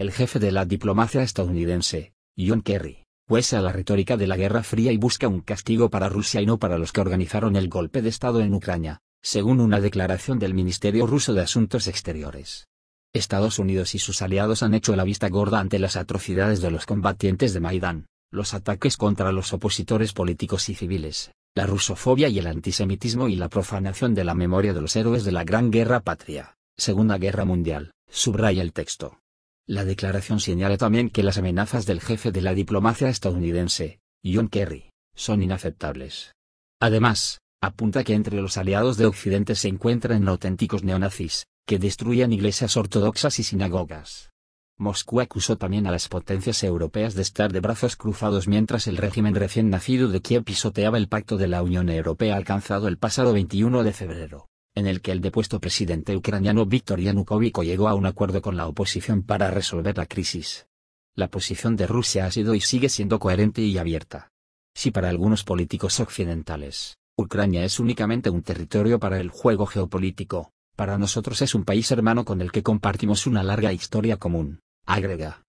el jefe de la diplomacia estadounidense, John Kerry, usa pues la retórica de la Guerra Fría y busca un castigo para Rusia y no para los que organizaron el golpe de Estado en Ucrania, según una declaración del Ministerio ruso de Asuntos Exteriores. Estados Unidos y sus aliados han hecho la vista gorda ante las atrocidades de los combatientes de Maidán, los ataques contra los opositores políticos y civiles, la rusofobia y el antisemitismo y la profanación de la memoria de los héroes de la Gran Guerra Patria, Segunda Guerra Mundial, subraya el texto. La declaración señala también que las amenazas del jefe de la diplomacia estadounidense, John Kerry, son inaceptables. Además, apunta que entre los aliados de Occidente se encuentran auténticos neonazis, que destruían iglesias ortodoxas y sinagogas. Moscú acusó también a las potencias europeas de estar de brazos cruzados mientras el régimen recién nacido de Kiev pisoteaba el pacto de la Unión Europea alcanzado el pasado 21 de febrero en el que el depuesto presidente ucraniano Viktor Yanukovych llegó a un acuerdo con la oposición para resolver la crisis. La posición de Rusia ha sido y sigue siendo coherente y abierta. Si para algunos políticos occidentales, Ucrania es únicamente un territorio para el juego geopolítico, para nosotros es un país hermano con el que compartimos una larga historia común, agrega.